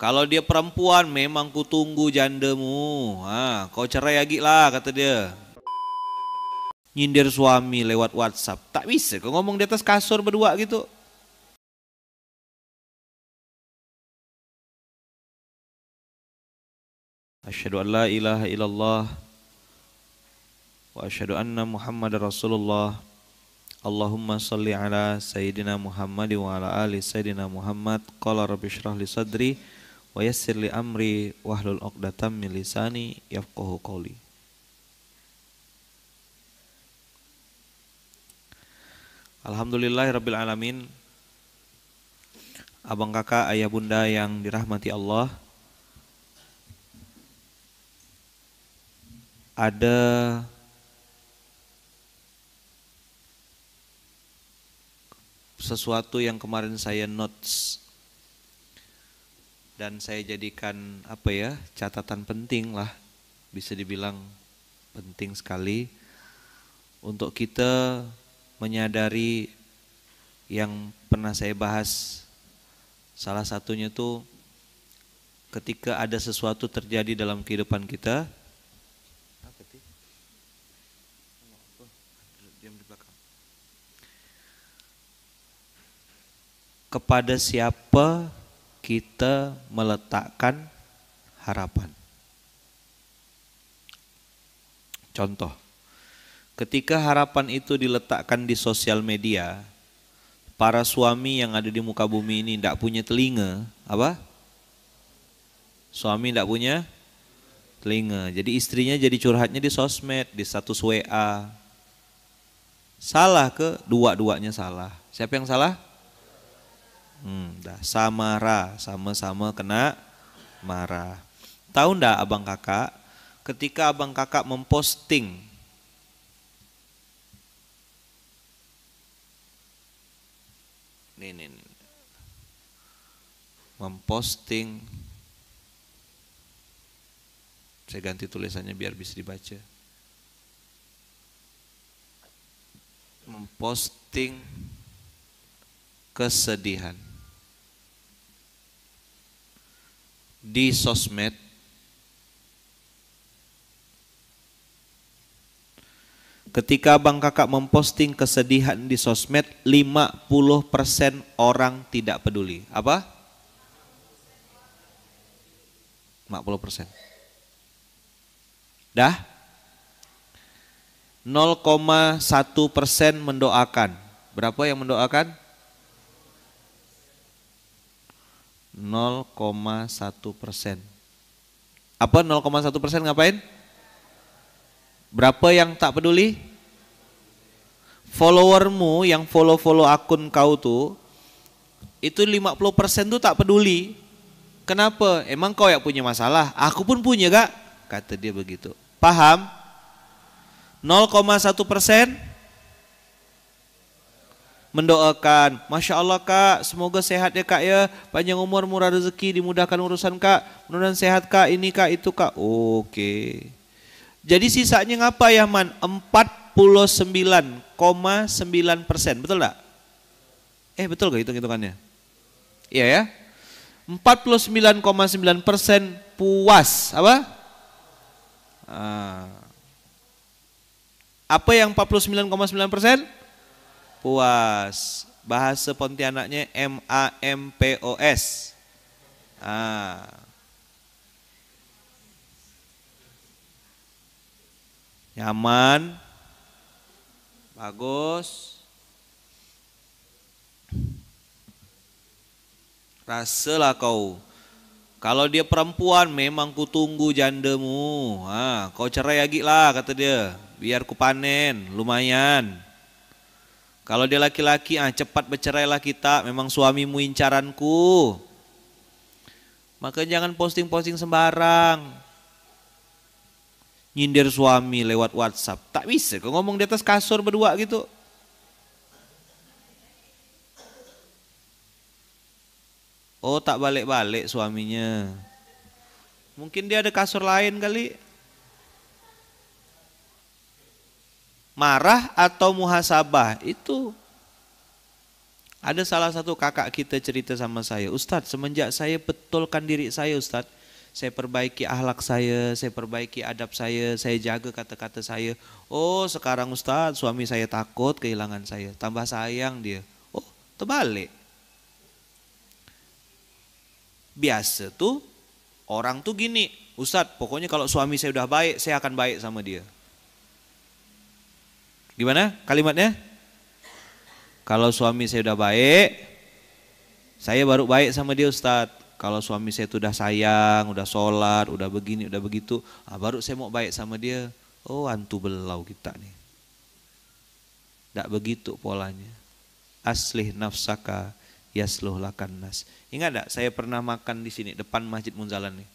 Kalau dia perempuan memang ku tunggu jandemu. Ah, kau cerai lagi lah kata dia. Nyindir suami lewat WhatsApp. Tak bisa kau ngomong di atas kasur berdua gitu. Asyhadu an la ilaha illallah wa asyhadu anna Muhammadar Rasulullah. Allahumma salli ala sayyidina Muhammad wa ala ali sayyidina Muhammad. Qala rabbi syrah li sadri wa yassir li amri wahlul 'uqdatam min lisani yafqahu qawli Alhamdulillahirabbil alamin Abang kakak, ayah bunda yang dirahmati Allah Ada sesuatu yang kemarin saya notes dan saya jadikan apa ya catatan penting lah bisa dibilang penting sekali untuk kita menyadari yang pernah saya bahas salah satunya tuh ketika ada sesuatu terjadi dalam kehidupan kita kepada siapa kita meletakkan harapan. Contoh, ketika harapan itu diletakkan di sosial media, para suami yang ada di muka bumi ini tidak punya telinga, apa? Suami tidak punya telinga, jadi istrinya jadi curhatnya di sosmed, di status WA. Salah ke? Dua-duanya salah. Siapa yang salah? Hmm, dah samara, sama-sama kena marah. Tahu ndak abang kakak, ketika abang kakak memposting nih, nih, nih. memposting saya ganti tulisannya biar bisa dibaca memposting kesedihan di sosmed Ketika abang kakak memposting kesedihan di sosmed, 50% orang tidak peduli. Apa? 50%. Dah? 0,1% mendoakan. Berapa yang mendoakan? 0,1 persen. Apa 0,1 persen ngapain? Berapa yang tak peduli? Followermu yang follow-follow akun kau tuh, itu 50 persen tuh tak peduli. Kenapa? Emang kau yang punya masalah? Aku pun punya gak? Kata dia begitu. Paham? 0,1 persen mendoakan. Masya Allah kak, semoga sehat ya kak ya. Panjang umur, murah rezeki, dimudahkan urusan kak. mudah sehat kak, ini kak, itu kak. Oke. Jadi sisanya ngapa ya man? 49,9 persen, betul tak? Eh betul gak hitung-hitungannya? Iya ya? 49,9 persen puas. Apa? Ah. Apa yang 49,9 persen? puas. Bahasa Pontianaknya M A M P O S. Ah. Nyaman. Bagus. Rasalah kau. Kalau dia perempuan memang ku tunggu jandamu. Ah, kau cerai lagi lah kata dia. Biar ku panen, lumayan. Kalau dia laki-laki, ah cepat bercerailah kita, memang suamimu incaranku. Maka jangan posting-posting sembarang. Nyindir suami lewat WhatsApp. Tak bisa kau ngomong di atas kasur berdua gitu. Oh tak balik-balik suaminya. Mungkin dia ada kasur lain kali. marah atau muhasabah itu ada salah satu kakak kita cerita sama saya, Ustadz semenjak saya betulkan diri saya Ustadz, saya perbaiki ahlak saya, saya perbaiki adab saya, saya jaga kata-kata saya. Oh sekarang Ustadz suami saya takut kehilangan saya, tambah sayang dia. Oh terbalik. Biasa tuh orang tuh gini, Ustadz pokoknya kalau suami saya udah baik, saya akan baik sama dia. Gimana kalimatnya? Kalau suami saya udah baik, saya baru baik sama dia Ustadz. Kalau suami saya itu udah sayang, udah sholat, udah begini, udah begitu, ah, baru saya mau baik sama dia. Oh antu belau kita nih. Tidak begitu polanya. Asli nafsaka yasluh lakan nas. Ingat tidak saya pernah makan di sini depan Masjid Munzalan nih.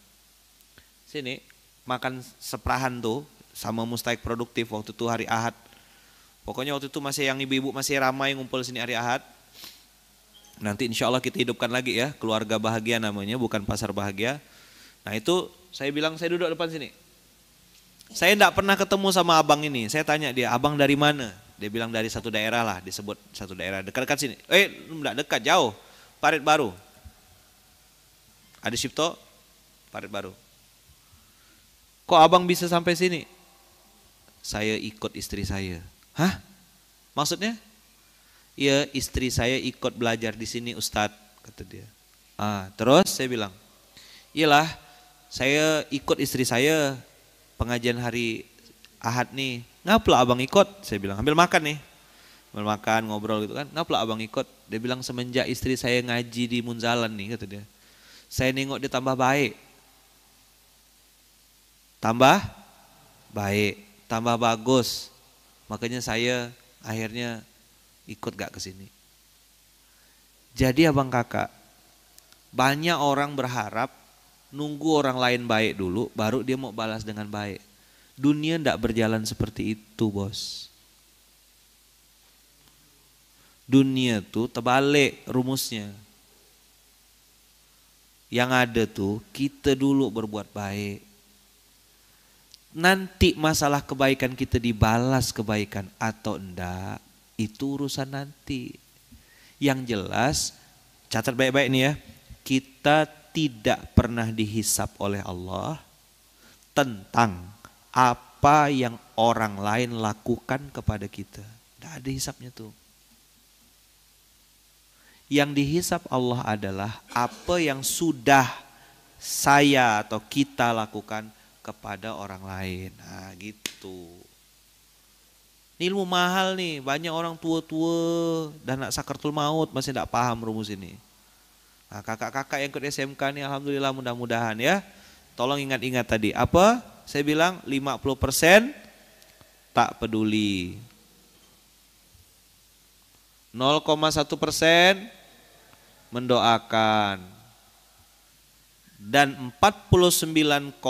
Sini makan seperahan tuh sama Mustaik Produktif waktu itu hari Ahad Pokoknya waktu itu masih yang ibu-ibu masih ramai ngumpul sini hari Ahad. Nanti insya Allah kita hidupkan lagi ya, keluarga bahagia namanya, bukan pasar bahagia. Nah itu saya bilang saya duduk depan sini. Saya tidak pernah ketemu sama abang ini. Saya tanya dia, abang dari mana? Dia bilang dari satu daerah lah, disebut satu daerah dekat-dekat sini. Eh, tidak dekat, jauh. Parit Baru. Ada Sipto, Parit Baru. Kok abang bisa sampai sini? Saya ikut istri saya. Hah? Maksudnya? Iya, istri saya ikut belajar di sini Ustad, kata dia. Ah, terus saya bilang, iyalah saya ikut istri saya pengajian hari Ahad nih. Ngapla abang ikut? Saya bilang, ambil makan nih. Ambil makan, ngobrol gitu kan. Ngapla abang ikut? Dia bilang, semenjak istri saya ngaji di Munzalan nih, kata dia. Saya nengok dia tambah baik. Tambah baik, tambah bagus, Makanya saya akhirnya ikut gak ke sini. Jadi abang kakak, banyak orang berharap nunggu orang lain baik dulu baru dia mau balas dengan baik. Dunia tidak berjalan seperti itu bos. Dunia tuh terbalik rumusnya. Yang ada tuh kita dulu berbuat baik nanti masalah kebaikan kita dibalas kebaikan atau enggak itu urusan nanti. Yang jelas catat baik-baik nih ya, kita tidak pernah dihisap oleh Allah tentang apa yang orang lain lakukan kepada kita. Tidak ada hisapnya tuh. Yang dihisap Allah adalah apa yang sudah saya atau kita lakukan kepada orang lain. Nah, gitu. Ini ilmu mahal nih, banyak orang tua-tua dan nak sakertul maut masih tidak paham rumus ini. Nah, kakak-kakak yang ikut SMK nih alhamdulillah mudah-mudahan ya. Tolong ingat-ingat tadi, apa? Saya bilang 50% tak peduli. 0,1% mendoakan dan 49,9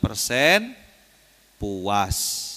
persen puas.